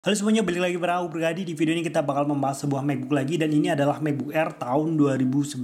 Halo semuanya, balik lagi berau Bergadi. Di video ini kita bakal membahas sebuah MacBook lagi dan ini adalah MacBook Air tahun 2019.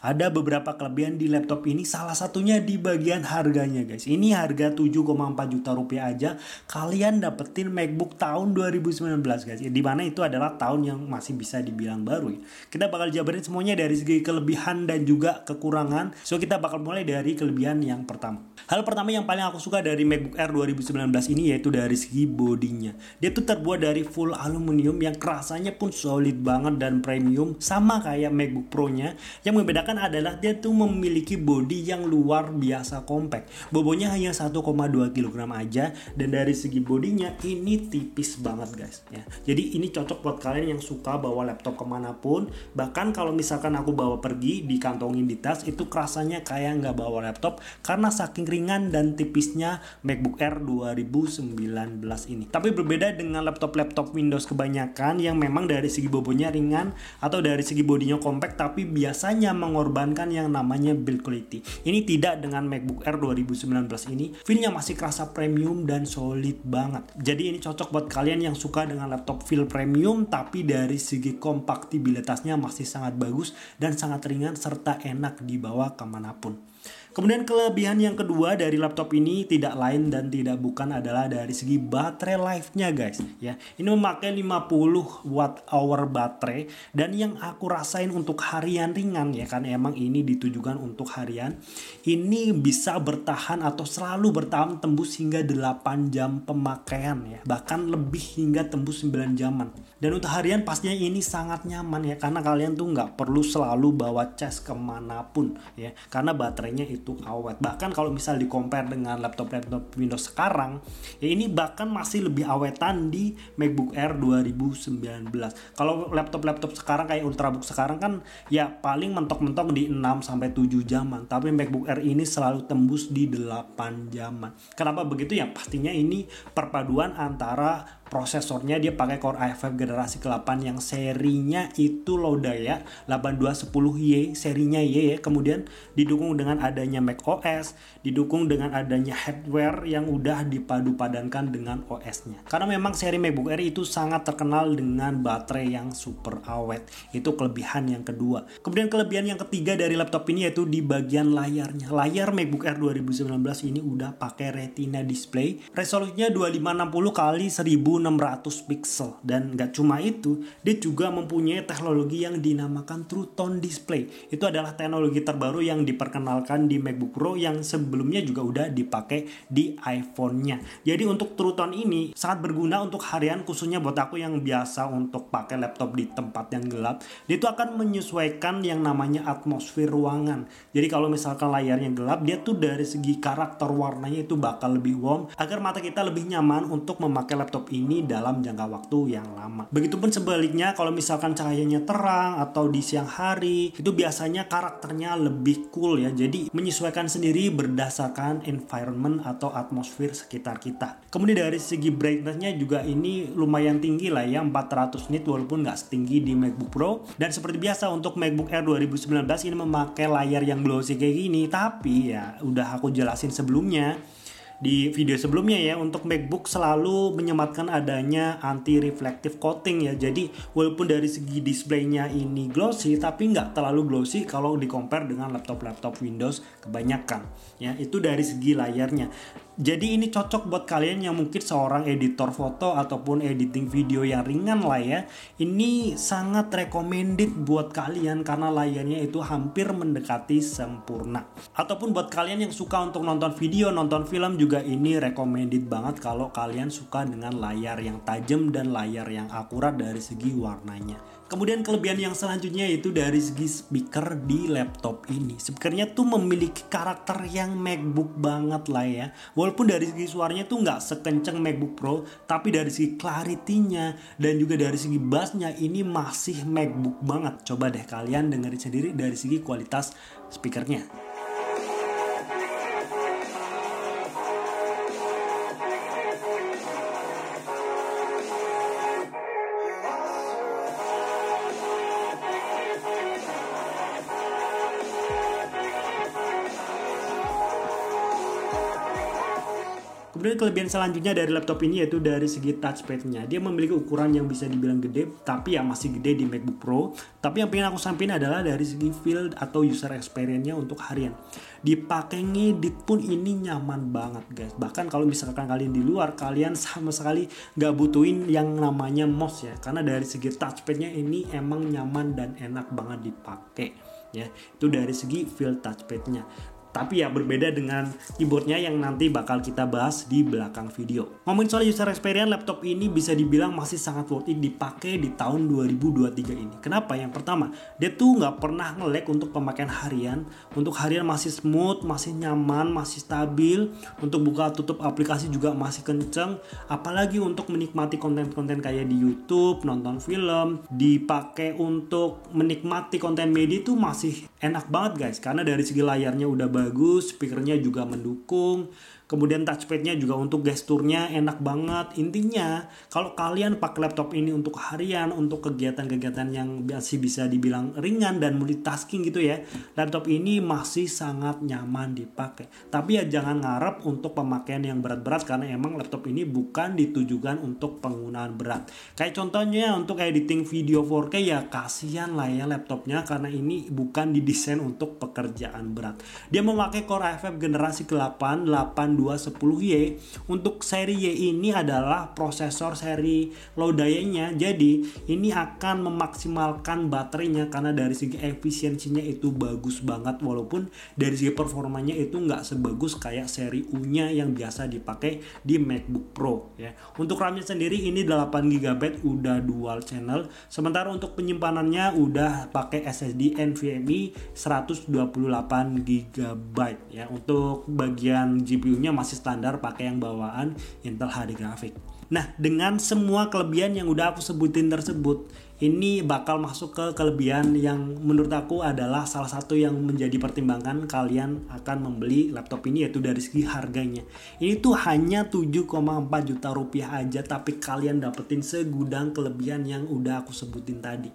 Ada beberapa kelebihan di laptop ini, salah satunya di bagian harganya guys. Ini harga 7,4 juta rupiah aja, kalian dapetin MacBook tahun 2019 guys. Ya, dimana itu adalah tahun yang masih bisa dibilang baru ya. Kita bakal jabarin semuanya dari segi kelebihan dan juga kekurangan. So kita bakal mulai dari kelebihan yang pertama. Hal pertama yang paling aku suka dari MacBook Air 2019 ini yaitu dari segi bodinya. Dia tuh terbuat buat dari full aluminium yang kerasanya pun solid banget dan premium sama kayak MacBook Pro nya yang membedakan adalah dia tuh memiliki body yang luar biasa compact bobonya hanya 1,2 kg aja dan dari segi bodinya ini tipis banget guys ya jadi ini cocok buat kalian yang suka bawa laptop kemanapun bahkan kalau misalkan aku bawa pergi di dikantongin di tas itu kerasanya kayak nggak bawa laptop karena saking ringan dan tipisnya MacBook Air 2019 ini tapi berbeda dengan laptop-laptop Windows kebanyakan yang memang dari segi bobotnya ringan atau dari segi bodinya compact tapi biasanya mengorbankan yang namanya build quality. Ini tidak dengan MacBook Air 2019 ini, feel-nya masih kerasa premium dan solid banget. Jadi ini cocok buat kalian yang suka dengan laptop feel premium tapi dari segi kompaktibilitasnya masih sangat bagus dan sangat ringan serta enak dibawa kemanapun. Kemudian kelebihan yang kedua dari laptop ini tidak lain dan tidak bukan adalah dari segi baterai life-nya guys ya. Ini memakai 50 watt hour baterai dan yang aku rasain untuk harian ringan ya kan emang ini ditujukan untuk harian. Ini bisa bertahan atau selalu bertahan tembus hingga 8 jam pemakaian ya. Bahkan lebih hingga tembus 9 jaman. Dan untuk harian pastinya ini sangat nyaman ya karena kalian tuh nggak perlu selalu bawa cas kemanapun ya karena baterainya itu itu awet bahkan kalau misal di compare dengan laptop laptop Windows sekarang ya ini bahkan masih lebih awetan di MacBook Air 2019 kalau laptop laptop sekarang kayak Ultrabook sekarang kan ya paling mentok-mentok di 6 sampai tujuh jaman tapi MacBook Air ini selalu tembus di 8 jaman kenapa begitu ya pastinya ini perpaduan antara prosesornya dia pakai Core i5 generasi ke-8 yang serinya itu low daya 8210Y serinya Y ya kemudian didukung dengan adanya Mac OS didukung dengan adanya hardware yang udah dipadu padankan dengan OS-nya karena memang seri MacBook Air itu sangat terkenal dengan baterai yang super awet itu kelebihan yang kedua kemudian kelebihan yang ketiga dari laptop ini yaitu di bagian layarnya layar MacBook Air 2019 ini udah pakai Retina display resolusinya 2560 kali 1000 1600 pixel dan nggak cuma itu dia juga mempunyai teknologi yang dinamakan True Tone Display itu adalah teknologi terbaru yang diperkenalkan di MacBook Pro yang sebelumnya juga udah dipakai di iPhone-nya jadi untuk True Tone ini sangat berguna untuk harian khususnya buat aku yang biasa untuk pakai laptop di tempat yang gelap dia itu akan menyesuaikan yang namanya atmosfer ruangan jadi kalau misalkan layarnya gelap dia tuh dari segi karakter warnanya itu bakal lebih warm agar mata kita lebih nyaman untuk memakai laptop ini ini dalam jangka waktu yang lama. Begitupun sebaliknya kalau misalkan cahayanya terang atau di siang hari itu biasanya karakternya lebih cool ya. Jadi menyesuaikan sendiri berdasarkan environment atau atmosfer sekitar kita. Kemudian dari segi brightnessnya juga ini lumayan tinggi lah ya 400 nit walaupun nggak setinggi di MacBook Pro. Dan seperti biasa untuk MacBook Air 2019 ini memakai layar yang glossy kayak gini tapi ya udah aku jelasin sebelumnya di video sebelumnya ya untuk MacBook selalu menyematkan adanya anti reflective coating ya jadi walaupun dari segi displaynya ini glossy tapi nggak terlalu glossy kalau di compare dengan laptop-laptop Windows kebanyakan ya itu dari segi layarnya jadi ini cocok buat kalian yang mungkin seorang editor foto ataupun editing video yang ringan lah ya. Ini sangat recommended buat kalian karena layarnya itu hampir mendekati sempurna. Ataupun buat kalian yang suka untuk nonton video, nonton film juga ini recommended banget kalau kalian suka dengan layar yang tajam dan layar yang akurat dari segi warnanya. Kemudian kelebihan yang selanjutnya yaitu dari segi speaker di laptop ini. Speakernya tuh memiliki karakter yang MacBook banget lah ya. Walaupun dari segi suaranya tuh nggak sekenceng MacBook Pro, tapi dari segi clarity-nya dan juga dari segi bass-nya ini masih MacBook banget. Coba deh kalian dengerin sendiri dari segi kualitas speakernya. Kemudian kelebihan selanjutnya dari laptop ini yaitu dari segi touchpadnya. Dia memiliki ukuran yang bisa dibilang gede, tapi ya masih gede di MacBook Pro. Tapi yang pengen aku sampaikan adalah dari segi feel atau user experience-nya untuk harian. Dipakai ngedit pun ini nyaman banget guys. Bahkan kalau misalkan kalian di luar, kalian sama sekali nggak butuhin yang namanya mouse ya. Karena dari segi touchpadnya ini emang nyaman dan enak banget dipakai ya itu dari segi feel touchpadnya tapi ya berbeda dengan keyboardnya yang nanti bakal kita bahas di belakang video. Ngomongin soal user experience, laptop ini bisa dibilang masih sangat worth it dipakai di tahun 2023 ini. Kenapa? Yang pertama, dia tuh nggak pernah ngelek untuk pemakaian harian. Untuk harian masih smooth, masih nyaman, masih stabil. Untuk buka tutup aplikasi juga masih kenceng. Apalagi untuk menikmati konten-konten kayak di YouTube, nonton film, dipakai untuk menikmati konten media itu masih enak banget guys. Karena dari segi layarnya udah bagus, speakernya juga mendukung, kemudian touchpadnya juga untuk gesturnya enak banget. Intinya kalau kalian pakai laptop ini untuk harian, untuk kegiatan-kegiatan yang masih bisa dibilang ringan dan multitasking gitu ya, laptop ini masih sangat nyaman dipakai. Tapi ya jangan ngarep untuk pemakaian yang berat-berat karena emang laptop ini bukan ditujukan untuk penggunaan berat. Kayak contohnya untuk editing video 4K ya kasihan lah ya laptopnya karena ini bukan didesain untuk pekerjaan berat. Dia memakai core FF generasi ke-8 8210Y. Untuk seri Y ini adalah prosesor seri low dayanya Jadi, ini akan memaksimalkan baterainya karena dari segi efisiensinya itu bagus banget walaupun dari segi performanya itu nggak sebagus kayak seri U-nya yang biasa dipakai di MacBook Pro ya. Untuk RAM-nya sendiri ini 8 GB udah dual channel. Sementara untuk penyimpanannya udah pakai SSD NVMe 128 GB byte ya untuk bagian GPU-nya masih standar pakai yang bawaan Intel HD Grafik. Nah, dengan semua kelebihan yang udah aku sebutin tersebut, ini bakal masuk ke kelebihan yang menurut aku adalah salah satu yang menjadi pertimbangan kalian akan membeli laptop ini yaitu dari segi harganya. Ini tuh hanya 7,4 juta rupiah aja tapi kalian dapetin segudang kelebihan yang udah aku sebutin tadi.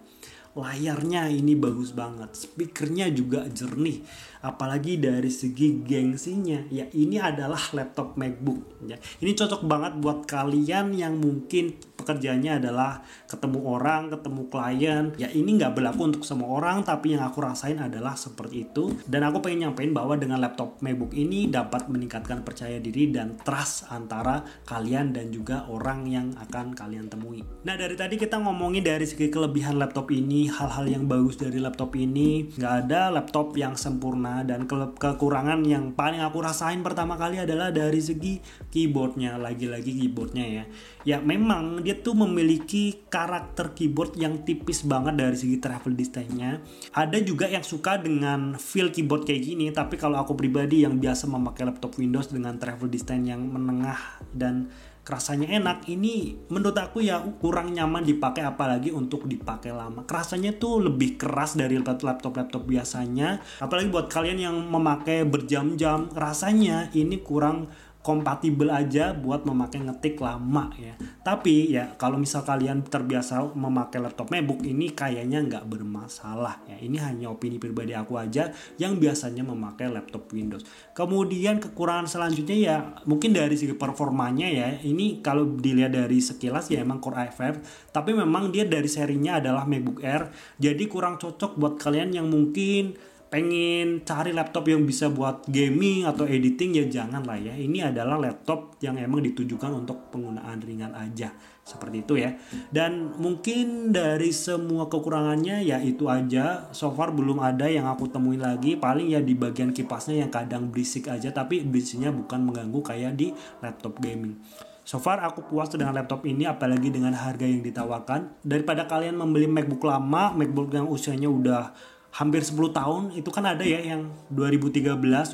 Layarnya ini bagus banget, speakernya juga jernih apalagi dari segi gengsinya ya ini adalah laptop MacBook ya ini cocok banget buat kalian yang mungkin pekerjaannya adalah ketemu orang ketemu klien ya ini nggak berlaku untuk semua orang tapi yang aku rasain adalah seperti itu dan aku pengen nyampein bahwa dengan laptop MacBook ini dapat meningkatkan percaya diri dan trust antara kalian dan juga orang yang akan kalian temui nah dari tadi kita ngomongin dari segi kelebihan laptop ini hal-hal yang bagus dari laptop ini nggak ada laptop yang sempurna dan ke kekurangan yang paling aku rasain pertama kali adalah dari segi keyboardnya lagi-lagi keyboardnya ya ya memang dia tuh memiliki karakter keyboard yang tipis banget dari segi travel distance-nya ada juga yang suka dengan feel keyboard kayak gini tapi kalau aku pribadi yang biasa memakai laptop Windows dengan travel distance yang menengah dan kerasanya enak ini menurut aku ya kurang nyaman dipakai apalagi untuk dipakai lama kerasanya tuh lebih keras dari laptop laptop biasanya apalagi buat kalian yang memakai berjam-jam rasanya ini kurang kompatibel aja buat memakai ngetik lama ya. Tapi ya kalau misal kalian terbiasa memakai laptop MacBook ini kayaknya nggak bermasalah ya. Ini hanya opini pribadi aku aja yang biasanya memakai laptop Windows. Kemudian kekurangan selanjutnya ya mungkin dari segi performanya ya. Ini kalau dilihat dari sekilas ya emang Core i5 tapi memang dia dari serinya adalah MacBook Air. Jadi kurang cocok buat kalian yang mungkin pengen cari laptop yang bisa buat gaming atau editing ya jangan lah ya ini adalah laptop yang emang ditujukan untuk penggunaan ringan aja seperti itu ya dan mungkin dari semua kekurangannya ya itu aja so far belum ada yang aku temuin lagi paling ya di bagian kipasnya yang kadang berisik aja tapi berisiknya bukan mengganggu kayak di laptop gaming So far aku puas dengan laptop ini apalagi dengan harga yang ditawarkan. Daripada kalian membeli MacBook lama, MacBook yang usianya udah hampir 10 tahun itu kan ada ya yang 2013, 2014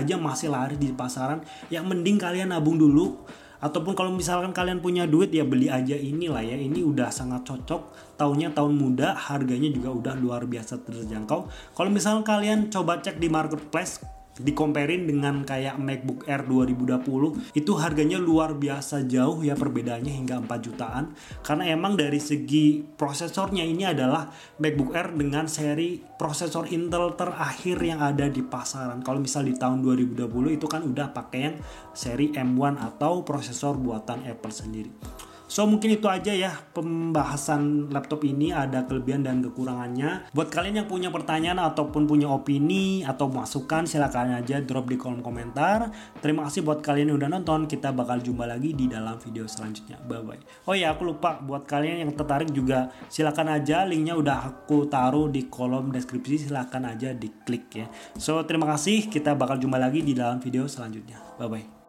aja masih lari di pasaran. Yang mending kalian nabung dulu ataupun kalau misalkan kalian punya duit ya beli aja inilah ya. Ini udah sangat cocok, tahunnya tahun muda, harganya juga udah luar biasa terjangkau. Kalau misalkan kalian coba cek di marketplace dikomparin dengan kayak MacBook Air 2020 itu harganya luar biasa jauh ya perbedaannya hingga 4 jutaan karena emang dari segi prosesornya ini adalah MacBook Air dengan seri prosesor Intel terakhir yang ada di pasaran kalau misal di tahun 2020 itu kan udah pakai yang seri M1 atau prosesor buatan Apple sendiri So mungkin itu aja ya pembahasan laptop ini ada kelebihan dan kekurangannya. Buat kalian yang punya pertanyaan ataupun punya opini atau masukan silahkan aja drop di kolom komentar. Terima kasih buat kalian yang udah nonton. Kita bakal jumpa lagi di dalam video selanjutnya. Bye bye. Oh ya aku lupa buat kalian yang tertarik juga silahkan aja linknya udah aku taruh di kolom deskripsi silahkan aja diklik ya. So terima kasih kita bakal jumpa lagi di dalam video selanjutnya. Bye bye.